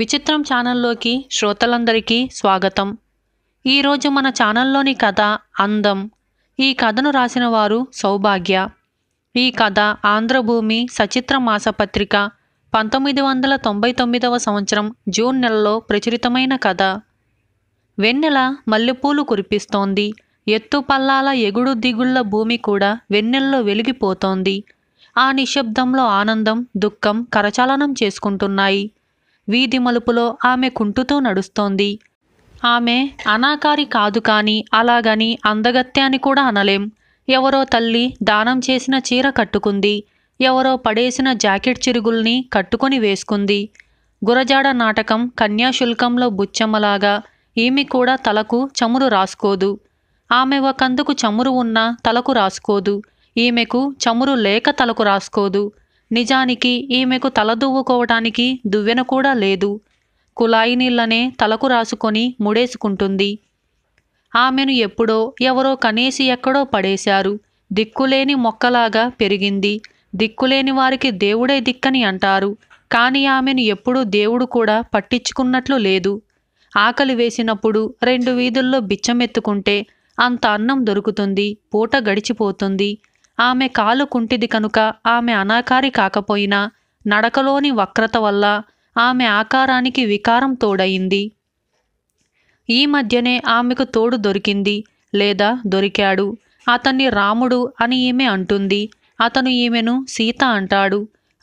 విచిత్రం ఛానల్లోకి శ్రోతలందరికీ స్వాగతం ఈరోజు మన ఛానల్లోని కథ అందం ఈ కథను రాసిన వారు సౌభాగ్య ఈ కథ ఆంధ్రభూమి సచిత్ర మాసపత్రిక పంతొమ్మిది వందల తొంభై తొమ్మిదవ సంవత్సరం జూన్ నెలలో ప్రచురితమైన కథ వెన్నెల మల్లెపూలు కురిపిస్తోంది ఎత్తు పల్లాల ఎగుడు దిగుళ్ల భూమి కూడా వెన్నెల్లో వెలిగిపోతోంది ఆ నిశ్శబ్దంలో ఆనందం దుఃఖం కరచాలనం చేసుకుంటున్నాయి వీధి మలుపులో ఆమె కుంటుతూ నడుస్తోంది ఆమె అనాకారి కాదు కానీ అలాగని అందగత్యాన్ని కూడా అనలేం ఎవరో తల్లి దానం చేసిన చీర కట్టుకుంది ఎవరో పడేసిన జాకెట్ చిరుగుల్ని కట్టుకుని వేసుకుంది గురజాడ నాటకం కన్యాశుల్కంలో బుచ్చమ్మలాగా ఈమె కూడా తలకు చమురు రాసుకోదు ఆమె ఒకందుకు చమురు ఉన్నా తలకు రాసుకోదు ఈమెకు చమురు లేక తలకు రాసుకోదు నిజానికి ఈమెకు తల దువ్వుకోవటానికి దువ్వెన కూడా లేదు కుళాయి నీళ్లనే తలకు రాసుకొని ముడేసుకుంటుంది ఆమెను ఎప్పుడో ఎవరో కనేసి ఎక్కడో పడేశారు దిక్కులేని మొక్కలాగా పెరిగింది దిక్కులేని వారికి దేవుడే దిక్కని అంటారు కానీ ఆమెను ఎప్పుడూ దేవుడు కూడా పట్టించుకున్నట్లు లేదు ఆకలి వేసినప్పుడు రెండు వీధుల్లో బిచ్చమెత్తుకుంటే అంత అన్నం దొరుకుతుంది పూట గడిచిపోతుంది ఆమె కాలు కుంటిది కనుక ఆమె అనాకారి కాకపోయినా నడకలోని వక్రత వల్ల ఆమె ఆకారానికి వికారం తోడయింది ఈ మధ్యనే ఆమెకు తోడు దొరికింది లేదా దొరికాడు అతన్ని రాముడు అని ఈమె అంటుంది అతను ఈమెను సీత అంటాడు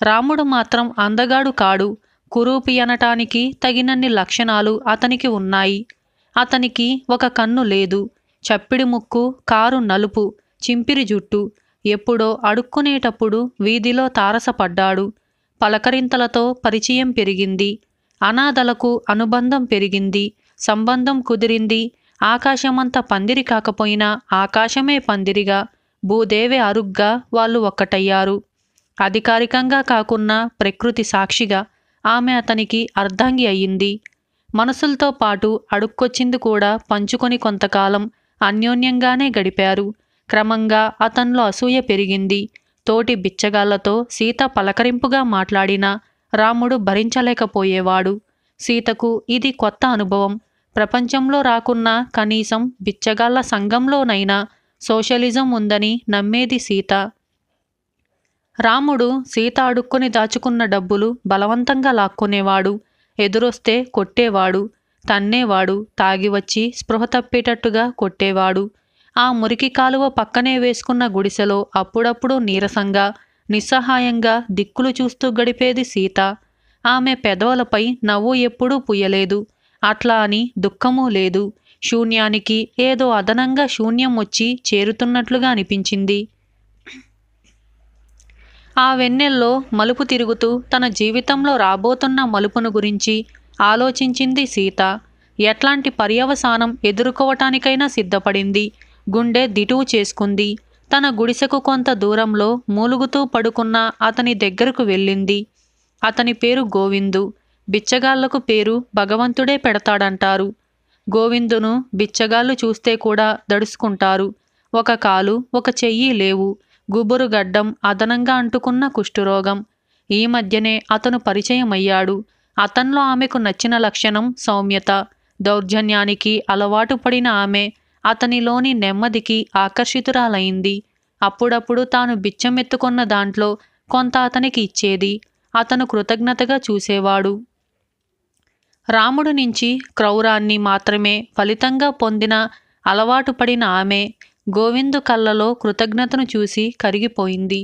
రాముడు మాత్రం అందగాడు కాడు కురూపి అనటానికి తగినన్ని లక్షణాలు అతనికి ఉన్నాయి అతనికి ఒక కన్ను లేదు చప్పిడి ముక్కు కారు నలుపు చింపిరి జుట్టు ఎప్పుడో అడుక్కునేటప్పుడు వీధిలో తారసపడ్డాడు పలకరింతలతో పరిచయం పెరిగింది అనాథలకు అనుబంధం పెరిగింది సంబంధం కుదిరింది ఆకాశమంత పందిరి కాకపోయినా ఆకాశమే పందిరిగా భూదేవి అరుగ్గా వాళ్ళు ఒక్కటయ్యారు అధికారికంగా కాకున్నా ప్రకృతి సాక్షిగా ఆమె అతనికి అర్ధాంగి అయ్యింది మనసులతో పాటు అడుక్కొచ్చింది కూడా పంచుకొని కొంతకాలం అన్యోన్యంగానే గడిపారు క్రమంగా అతన్లో అసూయ పెరిగింది తోటి బిచ్చగాళ్లతో సీత పలకరింపుగా మాట్లాడినా రాముడు భరించలేకపోయేవాడు సీతకు ఇది కొత్త అనుభవం ప్రపంచంలో రాకున్నా కనీసం బిచ్చగాళ్ల సంఘంలోనైనా సోషలిజం ఉందని నమ్మేది సీత రాముడు సీత అడుక్కుని దాచుకున్న డబ్బులు బలవంతంగా లాక్కునేవాడు ఎదురొస్తే కొట్టేవాడు తన్నేవాడు తాగివచ్చి స్పృహ తప్పేటట్టుగా కొట్టేవాడు ఆ మురికి కాలువ పక్కనే వేసుకున్న గుడిసెలో అప్పుడప్పుడు నీరసంగా నిస్సహాయంగా దిక్కులు చూస్తూ గడిపేది సీత ఆమె పెదవులపై నవ్వు ఎప్పుడూ పుయ్యలేదు అట్లా అని దుఃఖమూ లేదు శూన్యానికి ఏదో అదనంగా శూన్యం వచ్చి చేరుతున్నట్లుగా అనిపించింది ఆ వెన్నెల్లో మలుపు తిరుగుతూ తన జీవితంలో రాబోతున్న మలుపును గురించి ఆలోచించింది సీత ఎట్లాంటి పర్యవసానం ఎదుర్కోవటానికైనా సిద్ధపడింది గుండె దిటువు చేసుకుంది తన గుడిసెకు కొంత దూరంలో మూలుగుతూ పడుకున్న అతని దగ్గరకు వెళ్ళింది అతని పేరు గోవిందు బిచ్చగాళ్లకు పేరు భగవంతుడే పెడతాడంటారు గోవిందును బిచ్చగాళ్ళు చూస్తే కూడా దడుచుకుంటారు ఒక కాలు ఒక చెయ్యి లేవు గుబురు గడ్డం అదనంగా అంటుకున్న కుష్ఠురోగం ఈ మధ్యనే అతను పరిచయం అయ్యాడు అతన్లో ఆమెకు నచ్చిన లక్షణం సౌమ్యత దౌర్జన్యానికి అలవాటు పడిన ఆమె అతనిలోని నెమ్మదికి ఆకర్షితురాలైంది అప్పుడప్పుడు తాను బిచ్చమెత్తుకున్న దాంట్లో కొంత అతనికి ఇచ్చేది అతను కృతజ్ఞతగా చూసేవాడు రాముడు నుంచి క్రౌరాన్ని మాత్రమే ఫలితంగా పొందిన అలవాటు పడిన ఆమె గోవిందు కళ్ళలో కృతజ్ఞతను చూసి కరిగిపోయింది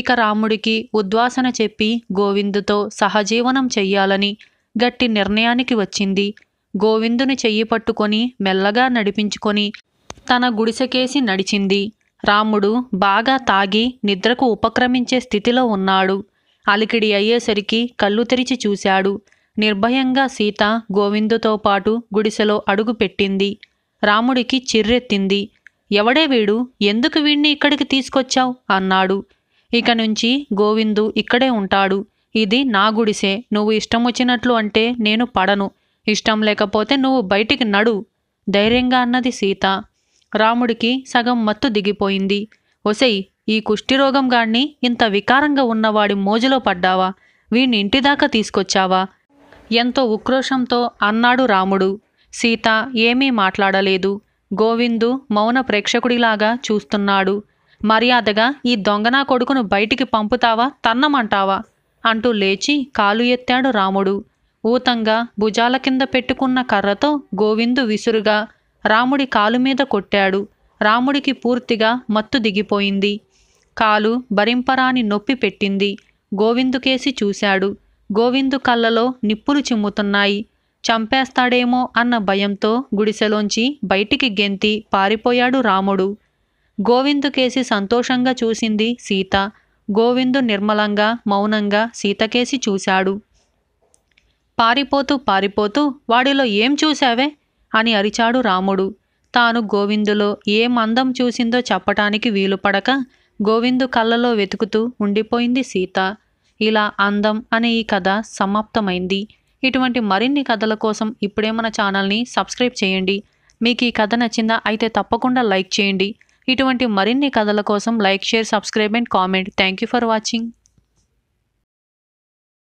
ఇక రాముడికి ఉద్వాసన చెప్పి గోవిందుతో సహజీవనం చెయ్యాలని గట్టి నిర్ణయానికి వచ్చింది గోవిందుని చెయ్యి పట్టుకొని మెల్లగా నడిపించుకొని తన గుడిసెకేసి నడిచింది రాముడు బాగా తాగి నిద్రకు ఉపక్రమించే స్థితిలో ఉన్నాడు అలికిడి అయ్యేసరికి కళ్ళు తెరిచి చూశాడు నిర్భయంగా సీత గోవిందుతో పాటు గుడిసెలో అడుగుపెట్టింది రాముడికి చిర్రెత్తింది ఎవడే వీడు ఎందుకు వీణ్ణి ఇక్కడికి తీసుకొచ్చావు అన్నాడు ఇక నుంచి గోవిందు ఇక్కడే ఉంటాడు ఇది నా గుడిసే నువ్వు ఇష్టం వచ్చినట్లు అంటే నేను పడను ఇష్టం లేకపోతే నువ్వు బయటికి నడు ధైర్యంగా అన్నది సీత రాముడికి సగం మత్తు దిగిపోయింది ఒసై ఈ కుష్టిరోగం గాణ్ణి ఇంత వికారంగా ఉన్నవాడి మోజులో పడ్డావా వీణ్ణి ఇంటిదాకా తీసుకొచ్చావా ఎంతో ఉక్రోషంతో అన్నాడు రాముడు సీత ఏమీ మాట్లాడలేదు గోవిందు మౌన ప్రేక్షకుడిలాగా చూస్తున్నాడు మర్యాదగా ఈ దొంగనా కొడుకును బయటికి పంపుతావా తన్నమంటావా అంటూ లేచి కాలు ఎత్తాడు రాముడు ఊతంగా భుజాల కింద పెట్టుకున్న కర్రతో గోవిందు విసురుగా రాముడి కాలు మీద కొట్టాడు రాముడికి పూర్తిగా మత్తు దిగిపోయింది కాలు భరింపరాని నొప్పి పెట్టింది గోవిందుకేసి చూశాడు గోవిందు కళ్ళలో నిప్పులు చిమ్ముతున్నాయి చంపేస్తాడేమో అన్న భయంతో గుడిసెలోంచి బయటికి గెంతి పారిపోయాడు రాముడు గోవిందుకేసి సంతోషంగా చూసింది సీత గోవిందు నిర్మలంగా మౌనంగా సీతకేసి చూశాడు పారిపోతూ పారిపోతూ వాడిలో ఏం చూశావే అని అరిచాడు రాముడు తాను గోవిందులో ఏం అందం చూసిందో చెప్పటానికి వీలుపడక గోవిందు కళ్ళలో వెతుకుతూ ఉండిపోయింది సీత ఇలా అందం అనే ఈ కథ సమాప్తమైంది ఇటువంటి మరిన్ని కథల కోసం ఇప్పుడే మన ఛానల్ని సబ్స్క్రైబ్ చేయండి మీకు ఈ కథ నచ్చిందా అయితే తప్పకుండా లైక్ చేయండి ఇటువంటి మరిన్ని కథల కోసం like share subscribe and comment thank you for watching